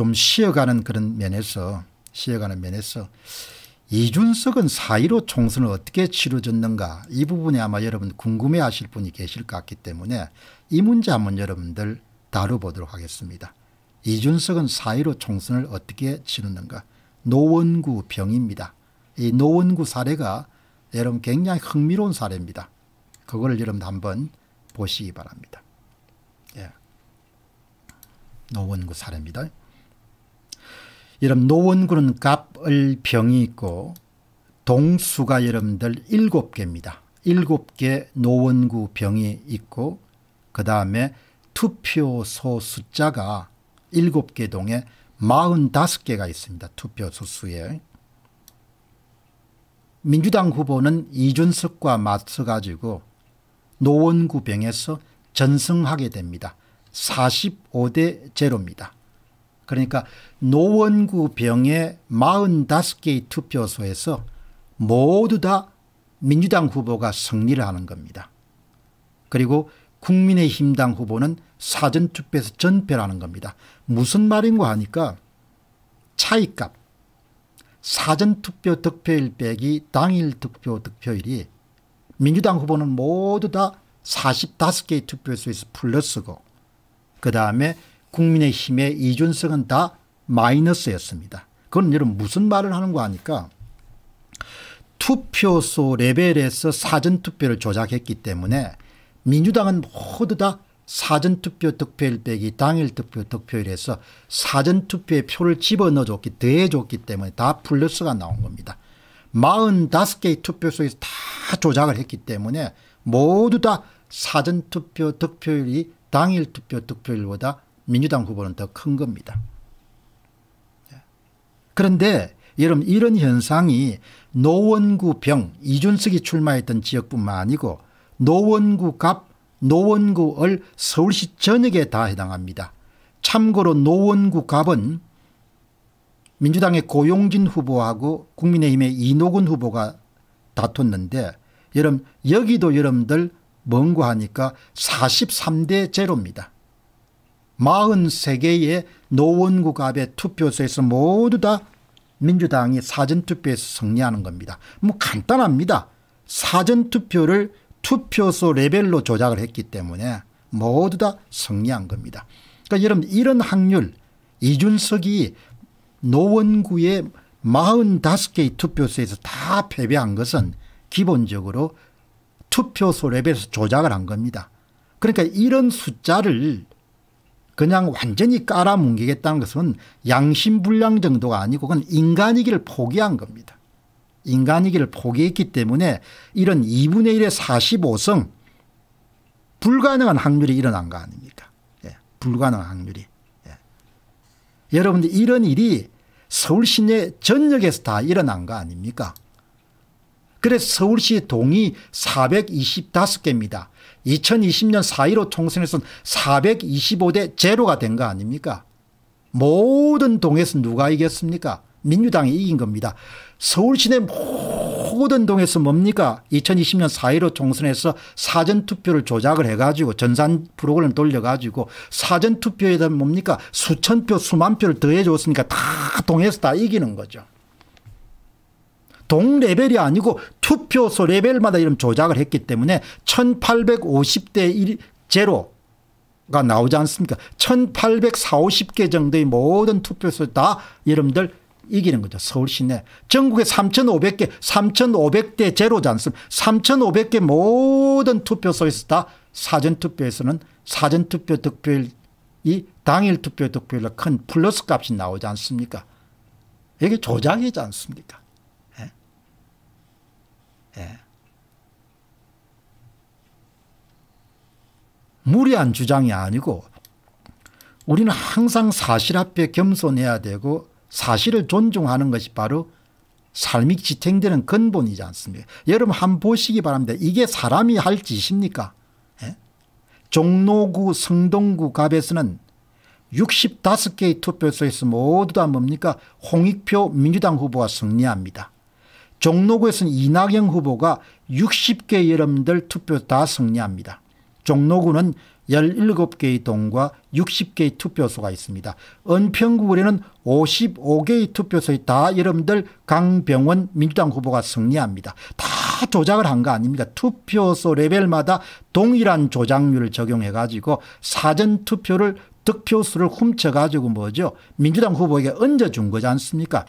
좀 쉬어가는 그런 면에서 쉬어가는 면에서 이준석은 4.15 총선을 어떻게 치러졌는가 이 부분에 아마 여러분 궁금해하실 분이 계실 것 같기 때문에 이 문제 한번 여러분들 다뤄보도록 하겠습니다. 이준석은 4.15 총선을 어떻게 치르는가 노원구 병입니다. 이 노원구 사례가 여러분 굉장히 흥미로운 사례입니다. 그걸 여러분 한번 보시기 바랍니다. 예. 노원구 사례입니다. 여러분 노원구는 갑을 병이 있고 동수가 여러분들 일곱 개입니다. 일곱 개 노원구 병이 있고 그 다음에 투표소 숫자가 일곱 개 동에 45개가 있습니다. 투표소 수에. 민주당 후보는 이준석과 맞서가지고 노원구 병에서 전승하게 됩니다. 45대 제로입니다. 그러니까 노원구 병의 45개의 투표소에서 모두 다 민주당 후보가 승리를 하는 겁니다. 그리고 국민의힘당 후보는 사전투표에서 전패를 하는 겁니다. 무슨 말인가 하니까 차이값 사전투표 득표일 빼기 당일 득표 득표일이 민주당 후보는 모두 다 45개의 투표소에서 플러스고 그 다음에 국민의힘의 이준석은 다 마이너스였습니다. 그건 여러분 무슨 말을 하는 거 아니까 투표소 레벨에서 사전투표를 조작했기 때문에 민주당은 모두 다 사전투표 득표일 빼기 당일 투표 득표일에서 사전투표에 표를 집어넣어줬기 더해줬기 때문에 다 플러스가 나온 겁니다. 45개의 투표소에서 다 조작을 했기 때문에 모두 다 사전투표 득표율이 당일 투표 득표율보다 민주당 후보는 더 큰 겁니다. 예. 그런데 여러분 이런 현상이 노원구 병 이준석이 출마했던 지역뿐만 아니고 노원구 갑 노원구을 서울시 전역에 다 해당합니다. 참고로 노원구 갑은 민주당의 고용진 후보하고 국민의힘의 이노근 후보가 다퉜는데 여러분 여기도 여러분들 뭔고 하니까 43대 제로입니다. 43개의 노원구 갑의 투표소에서 모두 다 민주당이 사전투표에서 승리하는 겁니다. 뭐 간단합니다. 사전투표를 투표소 레벨로 조작을 했기 때문에 모두 다 승리한 겁니다. 그러니까 여러분 이런 확률 이준석이 노원구의 45개의 투표소에서 다 패배한 것은 기본적으로 투표소 레벨에서 조작을 한 겁니다. 그러니까 이런 숫자를 그냥 완전히 깔아뭉개겠다는 것은 양심불량 정도가 아니고 그건 인간이기를 포기한 겁니다. 인간이기를 포기했기 때문에 이런 2분의 1의 45승 불가능한 확률이 일어난 거 아닙니까? 예, 불가능한 확률이. 예. 여러분들 이런 일이 서울 시내 전역에서 다 일어난 거 아닙니까? 그래서 서울시 동이 425개입니다. 2020년 4.15 총선에서는 425대 제로가 된 거 아닙니까? 모든 동에서 누가 이겼습니까? 민주당이 이긴 겁니다. 서울시내 모든 동에서 뭡니까? 2020년 4.15 총선에서 사전투표를 조작을 해가지고 전산 프로그램 돌려가지고 사전투표에 대 뭡니까? 수천 표, 수만 표를 더해줬으니까 다 동에서 다 이기는 거죠. 동레벨이 아니고 투표소 레벨마다 이런 조작을 했기 때문에 1850대 1제로가 나오지 않습니까 1840, 50개 정도의 모든 투표소 다 여러분들 이기는 거죠. 서울 시내. 전국에 3,500개, 3,500대 제로지 않습니까? 3,500개 모든 투표소에서 다 사전투표에서는 사전투표 득표율이 당일 투표 득표율로 큰 플러스 값이 나오지 않습니까? 이게 조작이지 않습니까? 예. 무리한 주장이 아니고 우리는 항상 사실 앞에 겸손해야 되고 사실을 존중하는 것이 바로 삶이 지탱되는 근본이지 않습니까 여러분 한번 보시기 바랍니다. 이게 사람이 할 짓입니까 예? 종로구 성동구 갑에서는 65개의 투표소에서 모두 다 뭡니까 홍익표 민주당 후보가 승리합니다. 종로구에서는 이낙연 후보가 60개 여러분들 투표 다 승리합니다. 종로구는 17개의 동과 60개의 투표소가 있습니다. 은평구에는 55개의 투표소에 다 여러분들 강병원 민주당 후보가 승리합니다. 다 조작을 한 거 아닙니까? 투표소 레벨마다 동일한 조작률을 적용해 가지고 사전투표를 득표수를 훔쳐 가지고 뭐죠? 민주당 후보에게 얹어준 거지 않습니까?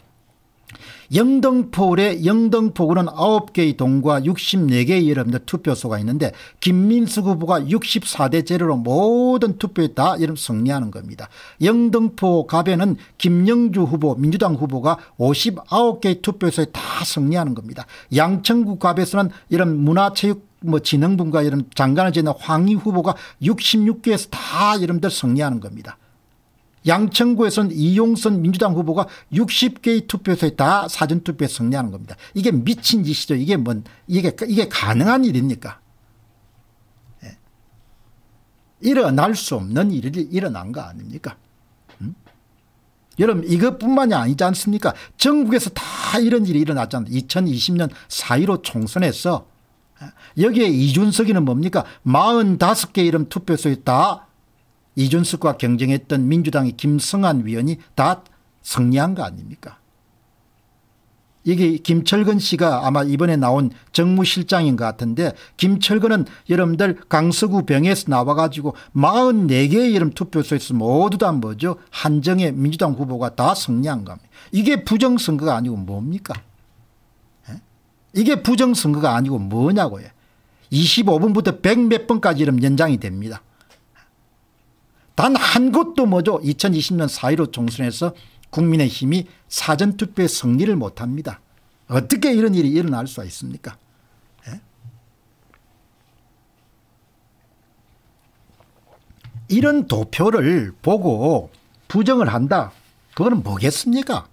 영등포울의 영등포구는 9개의 동과 64개의 여러분들 투표소가 있는데 김민수 후보가 64대 제로로 모든 투표에 다 여러분 승리하는 겁니다. 영등포 갑에는 김영주 후보 민주당 후보가 59개의 투표소에 다 승리하는 겁니다. 양천구 갑에서는 이런 문화체육 뭐 진흥분과 이런 장관을 지낸 황희 후보가 66개에서 다 여러분들 승리하는 겁니다. 양천구에선 이용선 민주당 후보가 60개의 투표소에 다 사전투표에 승리하는 겁니다. 이게 미친 짓이죠. 이게 뭔 이게 이게 가능한 일입니까? 예. 일어날 수 없는 일이 일어난 거 아닙니까? 음? 여러분 이것뿐만이 아니지 않습니까? 전국에서 다 이런 일이 일어났잖아요. 2020년 4.15 총선에서 예. 여기에 이준석이는 뭡니까? 45개 이름 투표소에 다 이준석과 경쟁했던 민주당의 김성한 위원이 다 승리한 거 아닙니까? 이게 김철근 씨가 아마 이번에 나온 정무실장인 것 같은데 김철근은 여러분들 강서구 병에서 나와가지고 44개의 이름 투표소에서 모두 다 뭐죠? 한정의 민주당 후보가 다 승리한 겁니다. 이게 부정선거가 아니고 뭡니까? 에? 예? 이게 부정선거가 아니고 뭐냐고요. 25분부터 100몇 번까지 이름 연장이 됩니다. 단한 곳도 뭐죠 2020년 4.15 총선에서 국민의힘이 사전투표에 승리를 못합니다. 어떻게 이런 일이 일어날 수 있습니까 예? 이런 도표를 보고 부정을 한다 그거는 뭐겠습니까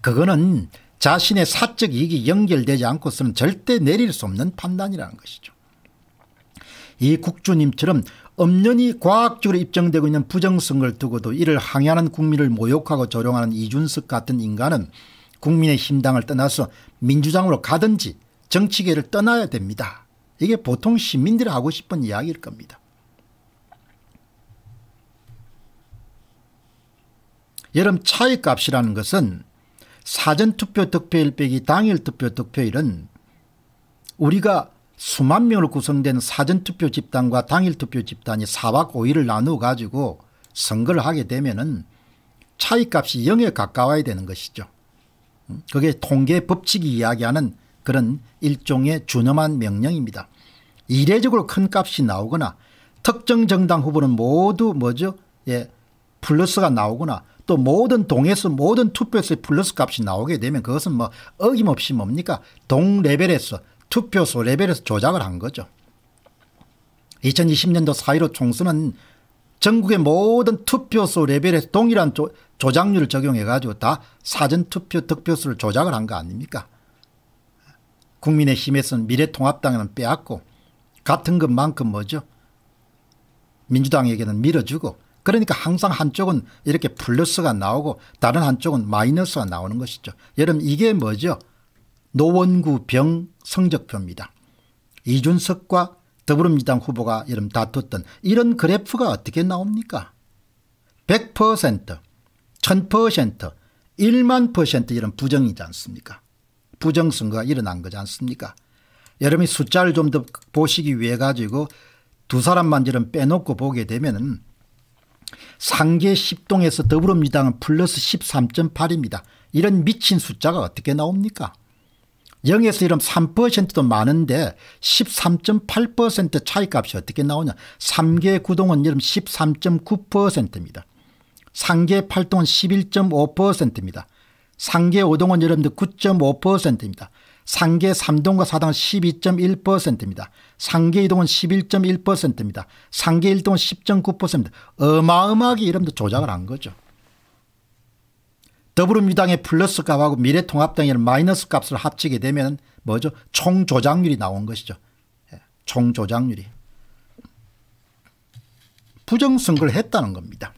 그거는 자신의 사적 이익이 연결되지 않고서는 절대 내릴 수 없는 판단이라는 것이죠. 이 국주님처럼 엄연히 과학적으로 입증되고 있는 부정성을 두고도 이를 항의하는 국민을 모욕하고 조롱하는 이준석 같은 인간은 국민의 힘당을 떠나서 민주당으로 가든지 정치계를 떠나야 됩니다. 이게 보통 시민들이 하고 싶은 이야기일 겁니다. 여름 차이값이라는 것은 사전투표 득표일 빼기 당일 투표 득표일은 우리가 수만 명으로 구성된 사전투표 집단과 당일투표 집단이 4박 5일을 나누어 가지고 선거를 하게 되면은 차이값이 0에 가까워야 되는 것이죠. 음, 그게 통계 법칙이 이야기하는 그런 일종의 준엄한 명령입니다. 이례적으로 큰 값이 나오거나 특정 정당 후보는 모두 뭐죠? 예, 플러스가 나오거나 또 모든 동에서 모든 투표에서 플러스 값이 나오게 되면 그것은 뭐 어김없이 뭡니까? 동 레벨에서 투표소 레벨에서 조작을 한 거죠. 2020년도 4.15 총선은 전국의 모든 투표소 레벨에서 동일한 조, 조작률을 적용해가지고 다 사전투표 득표수를 조작을 한 거 아닙니까? 국민의힘에서는 미래통합당에는 빼앗고 같은 것만큼 뭐죠? 민주당에게는 밀어주고 그러니까 항상 한쪽은 이렇게 플러스가 나오고 다른 한쪽은 마이너스가 나오는 것이죠. 여러분 이게 뭐죠? 노원구 병 성적표입니다. 이준석과 더불어민주당 후보가 이름 다퉜던 이런 그래프가 어떻게 나옵니까? 100%, 1000%, 1만 퍼센트 이런 부정이지 않습니까? 부정선거가 일어난 거지 않습니까? 여러분이 숫자를 좀 더 보시기 위해 가지고 두 사람만 이런 빼놓고 보게 되면 상계 10동에서 더불어민주당은 플러스 13.8입니다. 이런 미친 숫자가 어떻게 나옵니까? 0에서 이름 3%도 많은데 13.8% 차이값이 어떻게 나오냐 3개 구동은 이름 13.9%입니다. 상계 8동은 11.5%입니다. 상계 5동은 여러분들 9.5%입니다. 상계 3동과 4동은 12.1%입니다. 상계 2동은 11.1%입니다. 상계 1동은 10.9%입니다. 어마어마하게 여러분들 조작을 한 거죠. 더불어민주당의 플러스 값하고 미래통합당의 마이너스 값을 합치게 되면 뭐죠? 총조작률이 나온 것이죠. 예, 총조작률이. 부정선거를 했다는 겁니다.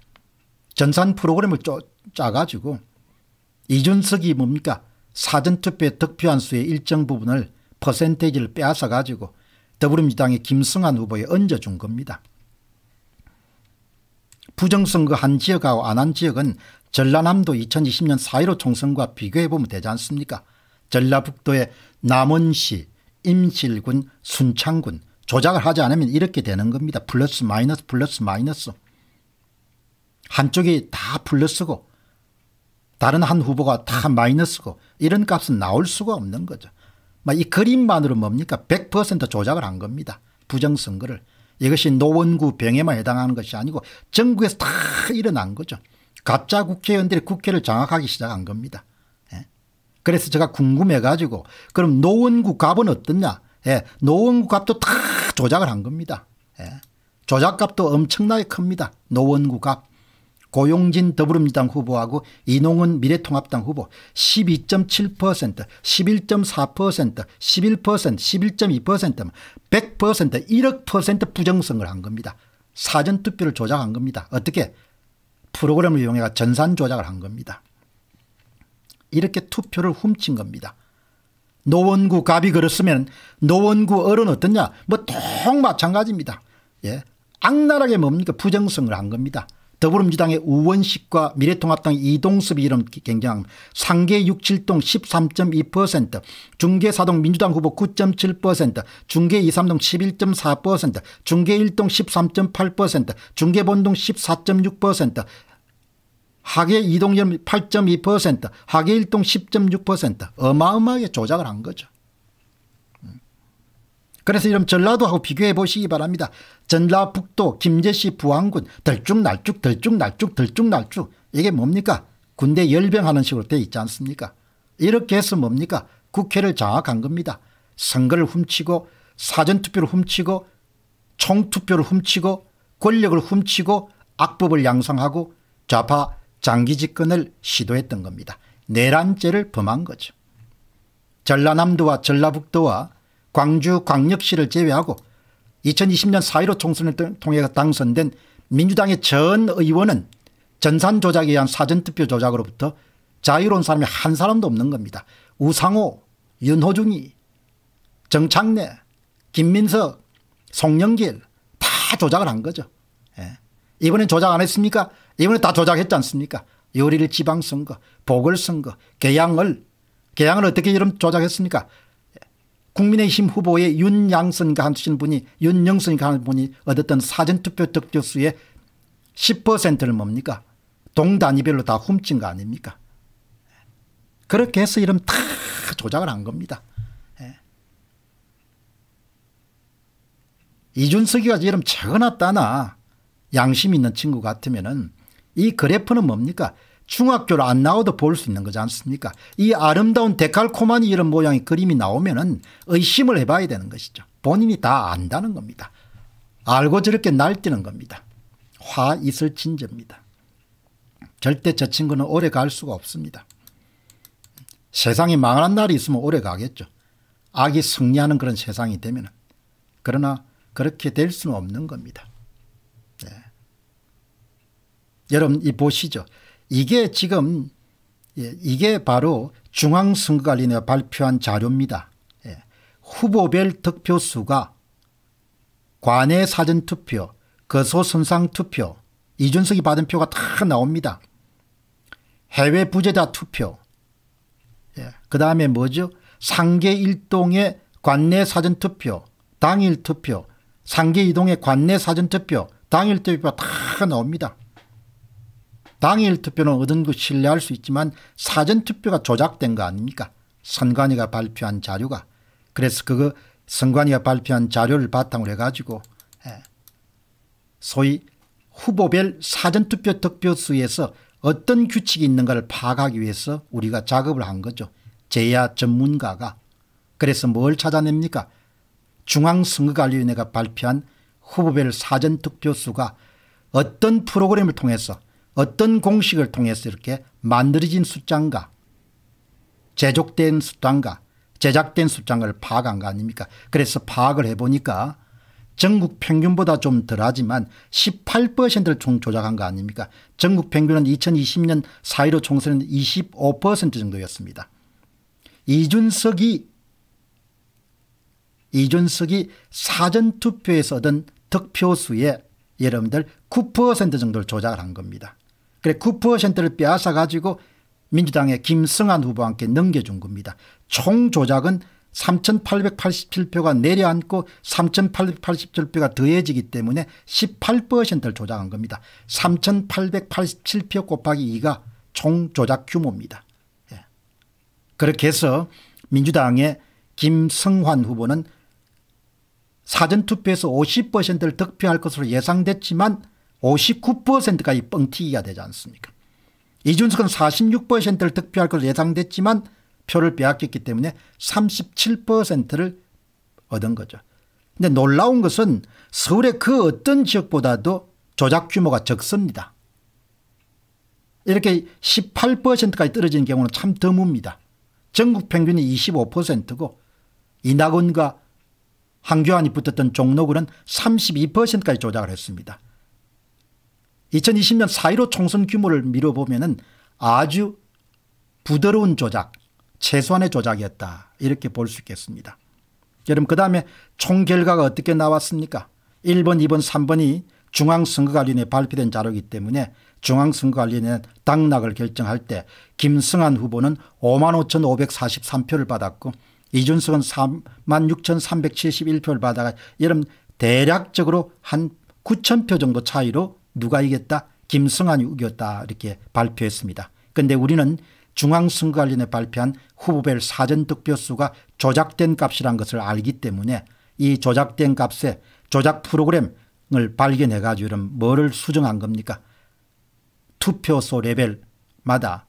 전산 프로그램을 쪼, 짜가지고 이준석이 뭡니까? 사전투표에 득표한 수의 일정 부분을 퍼센테이지를 빼앗아 가지고 더불어민주당의 김승환 후보에 얹어준 겁니다. 부정선거 한 지역하고 안 한 지역은 전라남도 2020년 4.15 총선과 비교해보면 되지 않습니까? 전라북도의 남원시, 임실군, 순창군 조작을 하지 않으면 이렇게 되는 겁니다. 플러스 마이너스 플러스 마이너스 한쪽이 다 플러스고 다른 한 후보가 다 마이너스고 이런 값은 나올 수가 없는 거죠. 이 그림만으로 뭡니까? 100% 조작을 한 겁니다. 부정선거를. 이것이 노원구 병에만 해당하는 것이 아니고 전국에서 다 일어난 거죠. 가짜 국회의원들이 국회를 장악하기 시작한 겁니다. 예. 그래서 제가 궁금해가지고 그럼 노원구 갑은 어떻냐? 예. 노원구 갑도 다 조작을 한 겁니다. 예. 조작값도 엄청나게 큽니다. 노원구 갑. 고용진 더불어민주당 후보하고 이농은 미래통합당 후보 12.7%, 11.4%, 11%, 11.2% 100% 1억 부정성을 한 겁니다. 사전투표를 조작한 겁니다. 어떻게 프로그램을 이용해 전산 조작을 한 겁니다. 이렇게 투표를 훔친 겁니다. 노원구 갑이 그렇으면 노원구 어른 어떻냐? 뭐통 마찬가지입니다. 예. 악랄하게 뭡니까? 부정성을 한 겁니다. 더불어민주당의 우원식과 미래통합당 이동섭이 이름 굉장합니다. 상계 6, 7동 13.2% 중계 4동 민주당 후보 9.7% 중계 2, 3동 11.4% 중계 1동 13.8% 중계 본동 14.6% 하계 이동열 8.2% 하계 1동 10.6% 어마어마하게 조작을 한 거죠. 그래서 이름 전라도하고 비교해 보시기 바랍니다. 전라북도 김제시 부안군 들쭉날쭉 들쭉날쭉 들쭉날쭉 이게 뭡니까? 군대 열병하는 식으로 돼 있지 않습니까? 이렇게 해서 뭡니까? 국회를 장악한 겁니다. 선거를 훔치고 사전투표를 훔치고 총투표를 훔치고 권력을 훔치고 악법을 양성하고 좌파 장기 집권을 시도했던 겁니다. 내란죄를 범한 거죠. 전라남도와 전라북도와 광주광역시를 제외하고 2020년 4.15 총선을 통해 당선된 민주당의 전 의원은 전산 조작에 의한 사전투표 조작으로부터 자유로운 사람이 한 사람도 없는 겁니다. 우상호, 윤호중이, 정창래, 김민석, 송영길 다 조작을 한 거죠. 예. 이번엔 조작 안 했습니까? 이번에 다 조작했지 않습니까? 요리를 지방선거, 보궐선거, 개항을, 개항을 어떻게 이름 조작했습니까? 국민의힘 후보의 윤양선인가 하시 분이 윤영선인가 하는 분이 얻었던 사전투표 득표수의 10%를 뭡니까 동단위별로 다 훔친 거 아닙니까 그렇게 해서 이름 다 조작을 한 겁니다 예. 이준석이가 이름 차어놨다나 양심 있는 친구 같으면 은이 그래프는 뭡니까 중학교를 안 나와도 볼 수 있는 거지 않습니까 이 아름다운 데칼코마니 이런 모양의 그림이 나오면 은 의심을 해봐야 되는 것이죠. 본인이 다 안다는 겁니다. 알고 저렇게 날뛰는 겁니다. 화 있을 진저입니다. 절대 저 친구는 오래 갈 수가 없습니다. 세상이 망하 날이 있으면 오래 가겠죠. 악이 승리하는 그런 세상이 되면 그러나 그렇게 될 수는 없는 겁니다. 네. 여러분 이 보시죠. 이게 지금 예, 이게 바로 중앙선거관리위원회 발표한 자료입니다. 예, 후보별 득표수가 관내 사전투표, 거소선상투표, 이준석이 받은 표가 다 나옵니다. 해외 부재자 투표, 예, 그 다음에 뭐죠? 상계 일동의 관내 사전투표, 당일 투표, 상계 이동의 관내 사전투표, 당일 투표 다 나옵니다. 당일 투표는 얻은 그 신뢰할 수 있지만 사전투표가 조작된 거 아닙니까? 선관위가 발표한 자료가. 그래서 그거 선관위가 발표한 자료를 바탕으로 해가지고 예. 소위 후보별 사전투표 득표수에서 어떤 규칙이 있는가를 파악하기 위해서 우리가 작업을 한 거죠. 제야 전문가가. 그래서 뭘 찾아냅니까? 중앙선거관리위원회가 발표한 후보별 사전투표수가 어떤 프로그램을 통해서 어떤 공식을 통해서 이렇게 만들어진 숫자인가 제족된 숫자인가 제작된 숫자를 파악한 거 아닙니까 그래서 파악을 해보니까 전국 평균보다 좀 덜하지만 18%를 총 조작한 거 아닙니까 전국 평균은 2020년 4.15 총선은 25% 정도였습니다. 이준석이 이준석이 사전투표에서 얻은 득표수에 여러분들 9% 정도를 조작을 한 겁니다. 그래 9%를 빼앗아 가지고 민주당의 김승환 후보와 함께 넘겨준 겁니다. 총 조작은 3,887표가 내려앉고 3,887표가 더해지기 때문에 18%를 조작한 겁니다. 3,887표 곱하기 2가 총 조작 규모입니다. 예. 그렇게 해서 민주당의 김성환 후보는 사전투표에서 50%를 득표할 것으로 예상됐지만 59%까지 뻥튀기가 되지 않습니까 이준석은 46%를 득표할 것으로 예상됐지만 표를 빼앗겼기 때문에 37%를 얻은 거죠. 근데 놀라운 것은 서울의 그 어떤 지역보다도 조작 규모가 적습니다. 이렇게 18%까지 떨어지는 경우는 참 드뭅니다. 전국 평균이 25%고 이낙원과 황교안이 붙었던 종로구는 32%까지 조작을 했습니다. 2020년 4.15 총선 규모를 미뤄보면 아주 부드러운 조작 최소한의 조작이었다 이렇게 볼 수 있겠습니다. 여러분 그 다음에 총결과가 어떻게 나왔습니까 1번 2번 3번이 중앙선거관리위원회 발표된 자료이기 때문에 중앙선거관리위원회 당락을 결정할 때 김승한 후보는 5만 5,543표를 받았고 이준석은 3만 6,371표를 받아가 여러분 대략적으로 한 9,000표 정도 차이로 누가 이겼다? 김성환이 우겼다 이렇게 발표했습니다. 그런데 우리는 중앙선거관련에 발표한 후보별 사전득표수가 조작된 값이란 것을 알기 때문에 이 조작된 값에 조작 프로그램을 발견해 가지고 이런 뭐를 수정한 겁니까? 투표소 레벨마다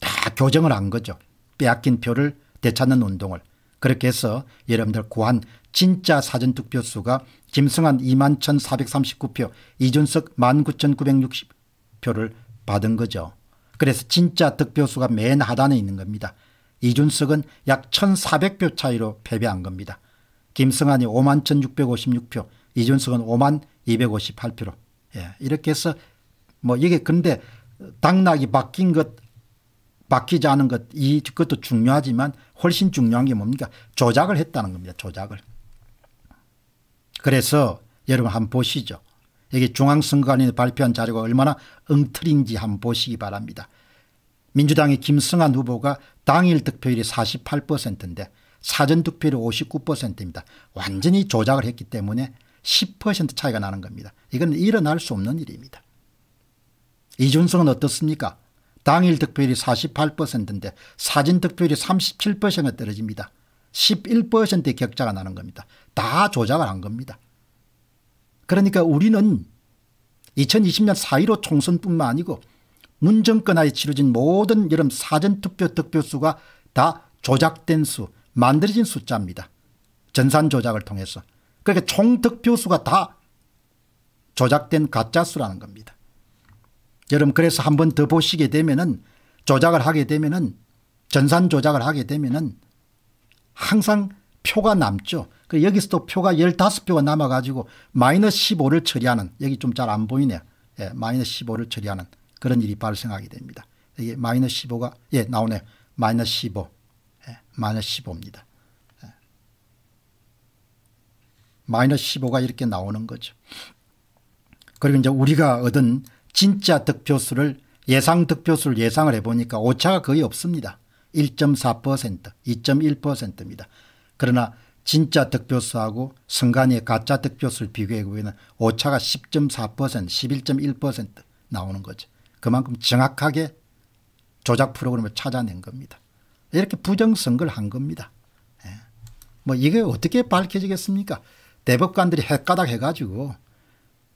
다 교정을 한 거죠. 빼앗긴 표를 되찾는 운동을. 그렇게 해서 여러분들 고한 진짜 사전투표 수가 김승환 21,439표 이준석 19,960표를 받은 거죠. 그래서 진짜 득표수가 맨 하단에 있는 겁니다. 이준석은 약 1,400표 차이로 패배한 겁니다. 김승환이 5만 1,656표 이준석은 5만 258표로 예, 이렇게 해서 뭐 이게 근데 당락이 바뀐 것 바뀌지 않은 것, 이, 그것도 중요하지만 훨씬 중요한 게 뭡니까? 조작을 했다는 겁니다. 조작을. 그래서 여러분 한번 보시죠. 여기 중앙선관위 발표한 자료가 얼마나 엉터리인지 한번 보시기 바랍니다. 민주당의 김승환 후보가 당일 득표율이 48%인데 사전 득표율이 59%입니다. 완전히 조작을 했기 때문에 10% 차이가 나는 겁니다. 이건 일어날 수 없는 일입니다. 이준석은 어떻습니까? 당일 득표율이 48%인데 사진 득표율이 37%가 떨어집니다. 11%의 격차가 나는 겁니다. 다 조작을 한 겁니다. 그러니까 우리는 2020년 4.15 총선뿐만 아니고 문정권하에 치러진 모든 여름 사전투표 득표수가 다 조작된 수, 만들어진 숫자입니다. 전산 조작을 통해서. 그러니까 총 득표수가 다 조작된 가짜수라는 겁니다. 여러분 그래서 한 번 더 보시게 되면은 조작을 하게 되면은 전산 조작을 하게 되면은 항상 표가 남죠. 여기서도 표가 15표가 남아가지고 마이너스 15를 처리하는 여기 좀 잘 안 보이네요. 예, 마이너스 15를 처리하는 그런 일이 발생하게 됩니다. 이게 마이너스 15가 예 나오네요. 마이너스 15 예, 마이너스 15입니다. 예. 마이너스 15가 이렇게 나오는 거죠. 그리고 이제 우리가 얻은 진짜 득표수를 예상 득표수를 예상을 해보니까 오차가 거의 없습니다. 1.4%, 2.1%입니다. 그러나 진짜 득표수하고 선관위의 가짜 득표수를 비교해 보면 오차가 10.4%, 11.1% 나오는 거죠. 그만큼 정확하게 조작 프로그램을 찾아낸 겁니다. 이렇게 부정선거를 한 겁니다. 예. 뭐 이게 어떻게 밝혀지겠습니까? 대법관들이 헷가닥 해가지고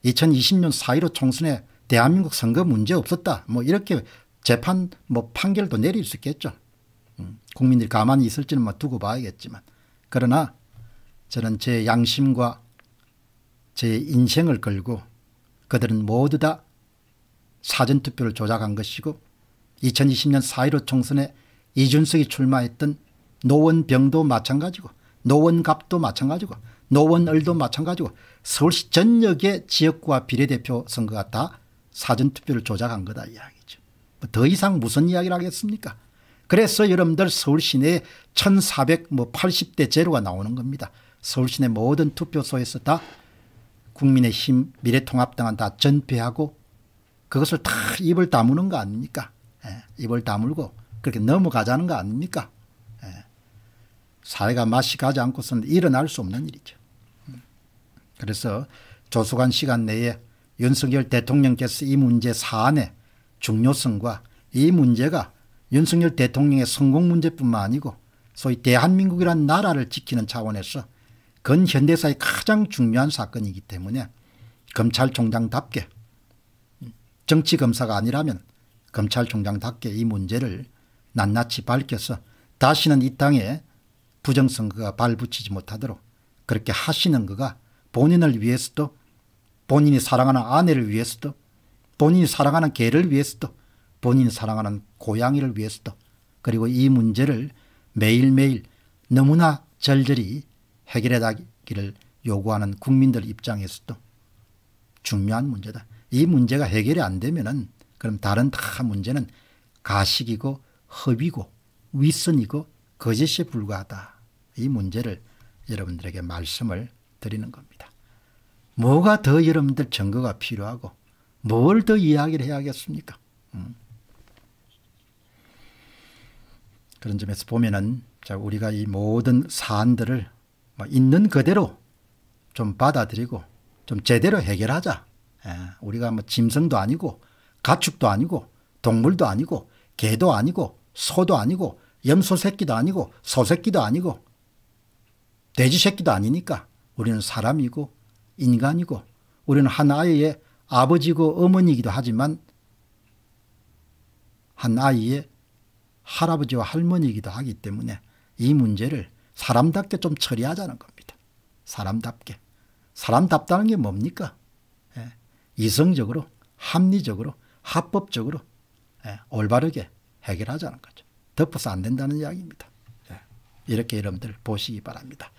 2020년 4.15 총선에 대한민국 선거 문제 없었다. 뭐 이렇게 재판 뭐 판결도 내릴 수 있겠죠. 국민들이 가만히 있을지는 뭐 두고 봐야겠지만 그러나 저는 제 양심과 제 인생을 걸고 그들은 모두 다 사전투표를 조작한 것이고 2020년 4.15 총선에 이준석이 출마했던 노원병도 마찬가지고 노원갑도 마찬가지고 노원을도 마찬가지고 서울시 전역의 지역구와 비례대표 선거가 다 사전투표를 조작한 거다 이야기죠. 뭐 더 이상 무슨 이야기를 하겠습니까? 그래서 여러분들 서울 시내 1480대 뭐 제로가 나오는 겁니다. 서울 시내 모든 투표소에서 다 국민의힘 미래통합당은 다 전폐하고 그것을 다 입을 다무는 거 아닙니까? 예, 입을 다물고 그렇게 넘어가자는 거 아닙니까? 예, 사회가 맛이 가지 않고서는 일어날 수 없는 일이죠. 음, 그래서 조속한 시간 내에 윤석열 대통령께서 이 문제 사안의 중요성과 이 문제가 윤석열 대통령의 성공 문제뿐만 아니고 소위 대한민국이란 나라를 지키는 차원에서 근현대사의 가장 중요한 사건이기 때문에 검찰총장답게 정치검사가 아니라면 검찰총장답게 이 문제를 낱낱이 밝혀서 다시는 이 땅에 부정선거가 발붙이지 못하도록 그렇게 하시는 거가 본인을 위해서도 본인이 사랑하는 아내를 위해서도 본인이 사랑하는 개를 위해서도 본인이 사랑하는 고양이를 위해서도 그리고 이 문제를 매일매일 너무나 절절히 해결해 달기를 요구하는 국민들 입장에서도 중요한 문제다. 이 문제가 해결이 안 되면은 그럼 다른 다 문제는 가식이고 허위고 윗선이고 거짓에 불과하다. 이 문제를 여러분들에게 말씀을 드리는 겁니다. 뭐가 더 여러분들 증거가 필요하고 뭘 더 이야기를 해야겠습니까? 음. 그런 점에서 보면은 자 우리가 이 모든 사안들을 뭐 있는 그대로 좀 받아들이고 좀 제대로 해결하자. 예, 우리가 뭐 짐승도 아니고 가축도 아니고 동물도 아니고 개도 아니고 소도 아니고 염소 새끼도 아니고 소 새끼도 아니고 돼지 새끼도 아니니까 우리는 사람이고 인간이고 우리는 한 아이의 아버지고 어머니이기도 하지만 한 아이의 할아버지와 할머니이기도 하기 때문에 이 문제를 사람답게 좀 처리하자는 겁니다. 사람답게. 사람답다는 게 뭡니까? 예. 이성적으로, 합리적으로, 합법적으로 예. 올바르게 해결하자는 거죠. 덮어서 안 된다는 이야기입니다. 예. 이렇게 여러분들 보시기 바랍니다.